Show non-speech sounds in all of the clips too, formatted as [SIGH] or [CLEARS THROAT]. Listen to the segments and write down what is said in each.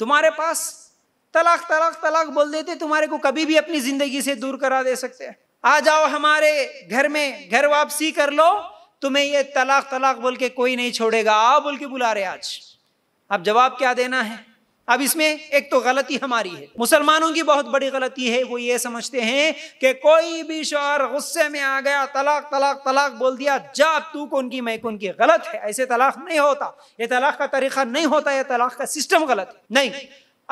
तुम्हारे पास तलाक तलाक तलाक बोल देते तुम्हारे को कभी भी अपनी जिंदगी से दूर करा दे सकते हैं आ जाओ हमारे घर में घर वापसी कर लो तुम्हें ये तलाक तलाक बोल के कोई नहीं छोड़ेगा आ बोल के बुला रहे आज अब जवाब क्या देना है अब इसमें एक तो गलती हमारी है मुसलमानों की बहुत बड़ी गलती है वो ये समझते हैं कि कोई भी शोहर गुस्से में आ गया तलाक तलाक तलाक बोल दिया जा तू कौन की मैं कौन की गलत है ऐसे तलाक नहीं होता ये तलाक का तरीका नहीं होता यह तलाक का सिस्टम गलत है नहीं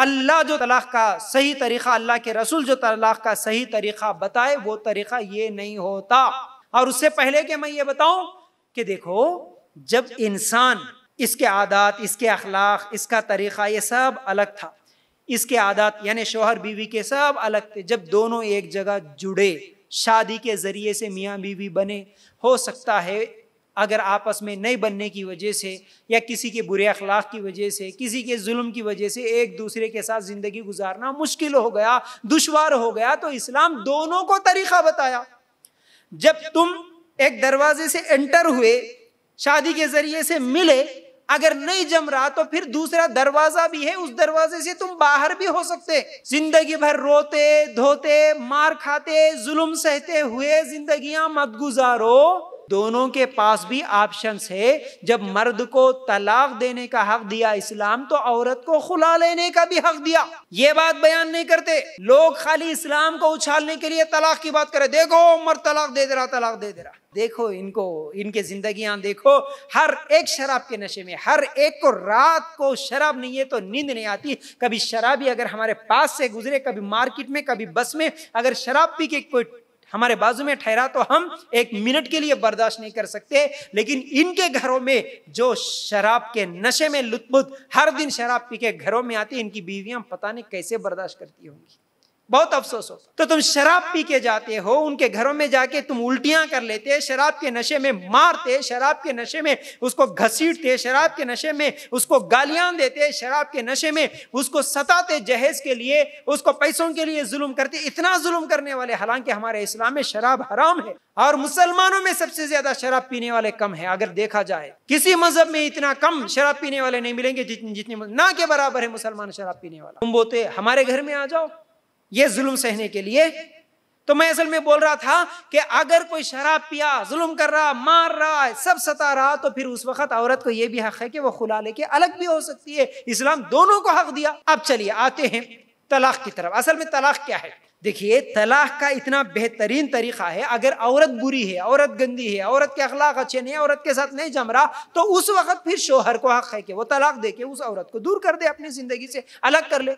अल्लाह जो तलाक का सही तरीका अल्लाह के रसूल जो तलाक का सही तरीका बताए वो तरीका ये नहीं होता और उससे पहले कि मैं ये बताऊं कि देखो जब इंसान इसके आदात इसके अखलाक इसका तरीक़ा ये सब अलग था इसके आदात यानि शोहर बीवी के सब अलग थे जब दोनों एक जगह जुड़े शादी के ज़रिए से मियाँ बीवी बने हो सकता है अगर आपस में नहीं बनने की वजह से या किसी के बुरे अखलाक की वजह से किसी के जुल्म की वजह से एक दूसरे के साथ ज़िंदगी गुजारना मुश्किल हो गया दुशवार हो गया तो इस्लाम दोनों को तरीक़ा बताया जब तुम एक दरवाजे से एंटर हुए शादी के ज़रिए से मिले अगर नहीं जम रहा तो फिर दूसरा दरवाजा भी है उस दरवाजे से तुम बाहर भी हो सकते जिंदगी भर रोते धोते मार खाते जुल्म सहते हुए जिंदगियां मत गुजारो दोनों के पास भी ऑप्शन है जब मर्द को तलाक देने का हक दिया इस्लाम तो औरत को खुला लेने का भी हक दिया ये बात बयान नहीं करते लोग खाली इस्लाम को उछालने के लिए तलाक की बात करे देखो मर्द तलाक दे दे रहा तलाक दे दे रहा देखो इनको इनके जिंदगी देखो हर एक शराब के नशे में हर एक को रात को शराब नहीं है तो नींद नहीं आती कभी शराबी अगर हमारे पास से गुजरे कभी मार्केट में कभी बस में अगर शराब पी के कोई हमारे बाजू में ठहरा तो हम एक मिनट के लिए बर्दाश्त नहीं कर सकते लेकिन इनके घरों में जो शराब के नशे में लुत्फ हर दिन शराब पी के घरों में आती इनकी बीवियां पता नहीं कैसे बर्दाश्त करती होंगी बहुत अफसोस होता तो तुम शराब पी के जाते हो उनके घरों में जाके तुम उल्टियां कर लेते शराब के नशे में मारते शराब के नशे में उसको घसीटते शराब के नशे में उसको गालियां देते शराब के नशे में उसको सताते जहेज के लिए उसको पैसों के लिए जुल्म करते इतना जुल्म करने वाले हालांकि हमारे इस्लाम में शराब हराम है और मुसलमानों में सबसे ज्यादा शराब पीने वाले कम है अगर देखा जाए किसी मजहब में इतना कम शराब पीने वाले नहीं मिलेंगे जितने जितनी ना के बराबर है मुसलमान शराब पीने वाला तुम बोते हमारे घर में आ जाओ ये जुल्म सहने के लिए तो मैं असल में बोल रहा था कि अगर कोई शराब पिया जुल्म कर रहा मार रहा है सब सता रहा तो फिर उस वक्त औरत को यह भी हक है कि वह खुला लेके अलग भी हो सकती है इस्लाम दोनों को हक दिया अब चलिए आते हैं तलाक की तरफ असल में तलाक क्या है देखिए तलाक का इतना बेहतरीन तरीका है अगर औरत बुरी है औरत गंदी है औरत के अखलाक अच्छे नहीं औरत के साथ नहीं जम रहा तो उस वक्त फिर शोहर को हक है कि वो तलाक दे के उस औरत को दूर कर दे अपनी जिंदगी से अलग कर ले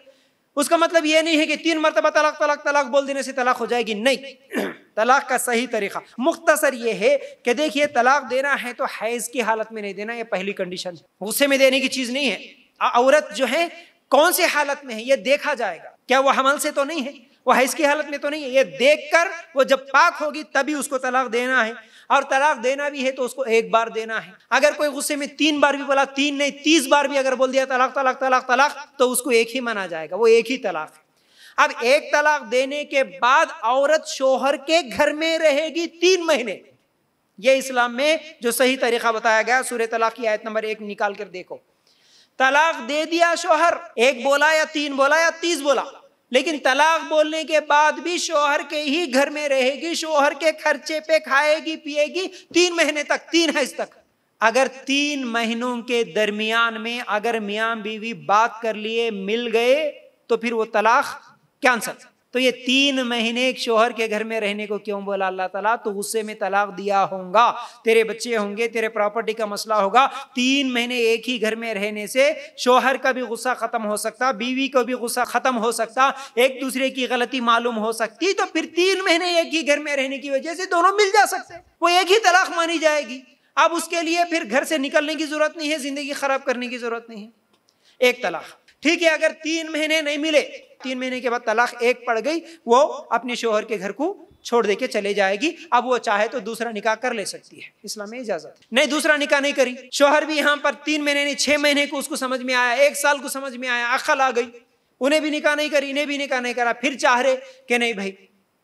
उसका मतलब ये नहीं है कि तीन मरतबा तलाक तलाक तलाक बोल देने से तलाक हो जाएगी नहीं [CLEARS THROAT] तलाक का सही तरीका मुख्तसर ये है कि देखिए तलाक देना है तो हैज़ की हालत में नहीं देना ये पहली कंडीशन है गुस्से में देने की चीज़ नहीं है औरत जो है कौन से हालत में है ये देखा जाएगा क्या वो हमल से तो नहीं है वो हैज़ की हालत में तो नहीं है ये देख कर वो जब पाक होगी तभी उसको तलाक देना है और तलाक देना भी है तो उसको एक बार देना है अगर कोई गुस्से में तीन बार भी बोला तीन नहीं तीस बार भी अगर बोल दिया तलाक तलाक तलाक तलाक तो उसको एक ही माना जाएगा वो एक ही तलाक है अब एक तलाक देने के बाद औरत शोहर के घर में रहेगी तीन महीने ये इस्लाम में जो सही तरीका बताया गया सूर्य तलाक की आयत नंबर एक निकाल कर देखो तलाक दे दिया शोहर एक बोला या तीन बोला या तीस बोला लेकिन तलाक बोलने के बाद भी शोहर के ही घर में रहेगी शोहर के खर्चे पे खाएगी पिएगी तीन महीने तक तीन हज तक अगर तीन महीनों के दरमियान में अगर मियां बीवी बात कर लिए मिल गए तो फिर वो तलाक कैंसल तो ये तीन महीने एक शोहर के घर में रहने को क्यों बोला अल्लाह ताला तो गुस्से में तलाक दिया होगा तेरे बच्चे होंगे तेरे प्रॉपर्टी का मसला होगा तीन महीने एक ही घर में रहने से शोहर का भी गुस्सा खत्म हो सकता बीवी का भी गुस्सा खत्म हो सकता एक दूसरे की गलती मालूम हो सकती तो फिर तीन महीने एक ही घर में रहने की वजह से दोनों मिल जा सकते वो एक ही तलाक मानी जाएगी अब उसके लिए फिर घर से निकलने की जरूरत नहीं है जिंदगी खराब करने की जरूरत नहीं है एक तलाक ठीक है अगर तीन महीने नहीं मिले तीन महीने के बाद तलाक एक पड़ गई वो अपने शोहर के घर को छोड़ दे के चले जाएगी अब वो चाहे तो दूसरा निकाह कर ले सकती है इस्लाम में इजाजत नहीं दूसरा निकाह नहीं करी शोहर भी यहाँ पर तीन महीने नहीं छह महीने को उसको समझ में आया एक साल को समझ में आया अकल आ गई उन्हें भी निकाह नहीं करी इन्हें भी निकाह नहीं करा फिर चाह रहे कि नहीं भाई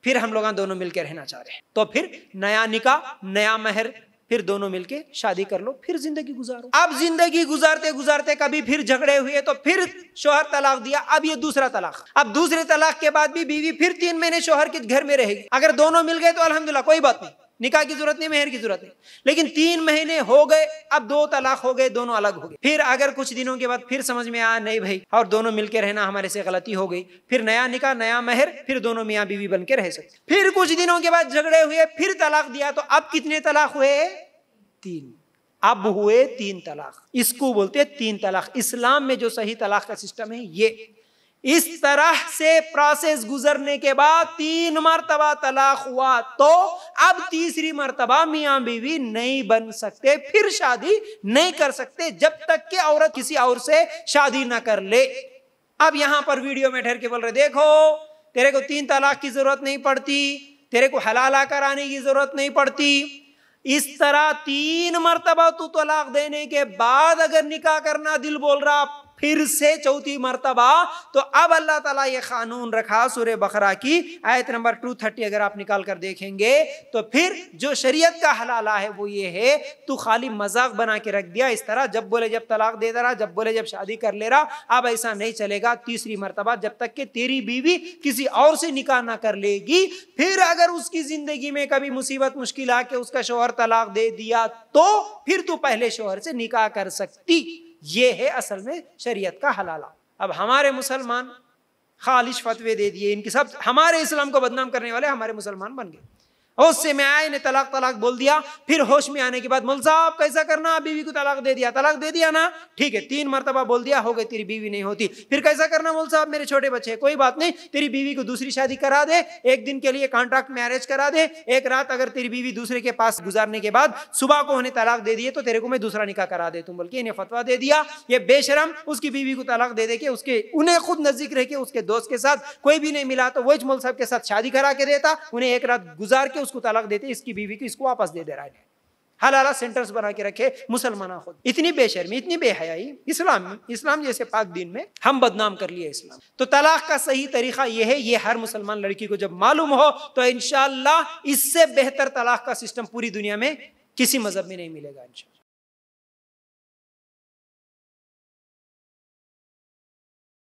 फिर हम लोग दोनों मिलकर रहना चाह रहे हैं तो फिर नया निकाह नया महर फिर दोनों मिलके शादी कर लो फिर जिंदगी गुजारो अब जिंदगी गुजारते गुजारते कभी फिर झगड़े हुए तो फिर शोहर तलाक दिया अब ये दूसरा तलाक अब दूसरे तलाक के बाद भी बीवी फिर तीन महीने शोहर के घर में रहेगी अगर दोनों मिल गए तो अलहमदुल्ला कोई बात नहीं निकाह की जरूरत नहीं मेहर की जरूरत नहीं लेकिन तीन महीने हो गए अब दो तलाक हो गए दोनों अलग हो गए फिर अगर कुछ दिनों के बाद फिर समझ में आया नहीं भाई और दोनों मिलकर रहना हमारे से गलती हो गई फिर नया निकाह नया मेहर फिर दोनों मियाँ बीवी बन के रह सकते फिर कुछ दिनों के बाद झगड़े हुए फिर तलाक दिया तो अब कितने तलाक हुए तीन अब हुए तीन तलाक इसको बोलते तीन तलाक इस्लाम में जो सही तलाक का सिस्टम है ये इस तरह से प्रोसेस गुजरने के बाद तीन मरतबा तलाक हुआ तो अब तीसरी मरतबा मियाँ बीवी नहीं बन सकते फिर शादी नहीं कर सकते जब तक कि औरत किसी और से शादी ना कर ले अब यहां पर वीडियो में ठहर के बोल रहे देखो तेरे को तीन तलाक की जरूरत नहीं पड़ती तेरे को हलाला कराने की जरूरत नहीं पड़ती इस तरह तीन मरतबा तू तलाक देने के बाद अगर निकाह करना दिल बोल रहा फिर से चौथी मरतबा तो अब अल्लाह ताला ये कानून रखा सूर्य बकरा की आयत नंबर 230 अगर आप निकाल कर देखेंगे तो फिर जो शरीयत का हलाला है वो ये है तू खाली मजाक बना के रख दिया इस तरह जब बोले जब तलाक दे रहा जब बोले जब शादी कर ले रहा अब ऐसा नहीं चलेगा तीसरी मरतबा जब तक कि तेरी बीवी किसी और से निकाह ना कर लेगी फिर अगर उसकी जिंदगी में कभी मुसीबत मुश्किल आके उसका शोहर तलाक दे दिया तो फिर तू पहले शोहर से निकाह कर सकती ये है असल में शरीयत का हलाला अब हमारे मुसलमान खालिश फतवे दे दिए इनकी सब हमारे इस्लाम को बदनाम करने वाले हमारे मुसलमान बन गए उससे मैं आए ने तलाक तलाक बोल दिया फिर होश में आने के बाद मोल साहब कैसा करना बीवी को तलाक दे दिया तलाक दे दिया ना ठीक है तीन मरतबा बोल दिया हो गई तेरी बीवी नहीं होती फिर कैसा करना मोल साहब मेरे छोटे बच्चे कोई बात नहीं तेरी बीवी को दूसरी शादी करा दे एक दिन के लिए कॉन्ट्रैक्ट मैरिज करा दे एक रात अगर तेरी बीवी दूसरे के पास गुजारने के बाद सुबह को उन्हें तलाक दे दिए तो तेरे को मैं दूसरा निकाह करा दे तुम बल्कि इन्हें फतवा दे दिया ये बेशरम उसकी बीवी को तलाक दे दे के उसके उन्हें खुद नजदीक रह के उसके दोस्त के साथ कोई भी नहीं मिला तो वही मोल साहब के साथ शादी करा के देता उन्हें एक रात गुजार के उसको तलाक देते इसकी बीवी को इसको वापस दे दे रहा है हलाला सेंटर्स बना के रखे मुसलमान खुद इतनी बेशर्मी इतनी बेहयाई इस्लाम इस्लाम जैसे पाक दिन में हम बदनाम कर लिए इस्लाम तो तलाक का सही तरीका यह है ये हर मुसलमान लड़की को जब मालूम हो तो इनशाला इससे बेहतर तलाक का सिस्टम पूरी दुनिया में किसी मजहब में नहीं मिलेगा इनशाला